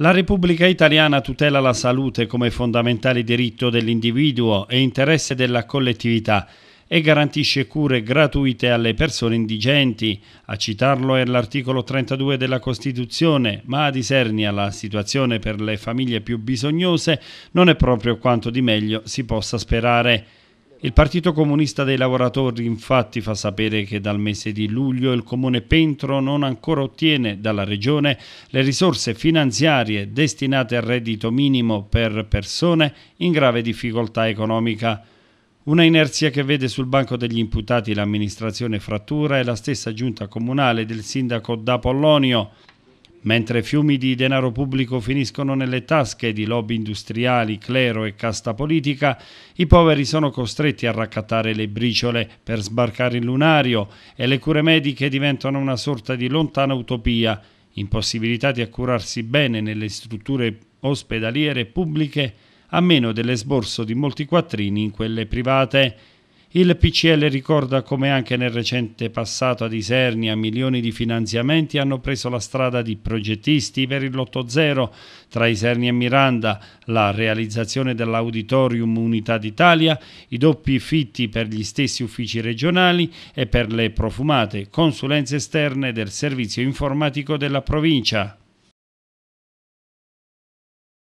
La Repubblica Italiana tutela la salute come fondamentale diritto dell'individuo e interesse della collettività e garantisce cure gratuite alle persone indigenti. A citarlo è l'articolo 32 della Costituzione, ma a Isernia la situazione per le famiglie più bisognose non è proprio quanto di meglio si possa sperare. Il Partito Comunista dei Lavoratori infatti fa sapere che dal mese di luglio il Comune Pentro non ancora ottiene dalla Regione le risorse finanziarie destinate al reddito minimo per persone in grave difficoltà economica. Una inerzia che vede sul banco degli imputati l'amministrazione Frattura e la stessa giunta comunale del sindaco da Pollonio. Mentre fiumi di denaro pubblico finiscono nelle tasche di lobby industriali, clero e casta politica, i poveri sono costretti a raccattare le briciole per sbarcare il lunario e le cure mediche diventano una sorta di lontana utopia, impossibilitati a curarsi bene nelle strutture ospedaliere pubbliche a meno dell'esborso di molti quattrini in quelle private. Il PCL ricorda come anche nel recente passato ad Isernia milioni di finanziamenti hanno preso la strada di progettisti per il lotto zero tra Isernia e Miranda, la realizzazione dell'Auditorium Unità d'Italia, i doppi fitti per gli stessi uffici regionali e per le profumate consulenze esterne del servizio informatico della provincia.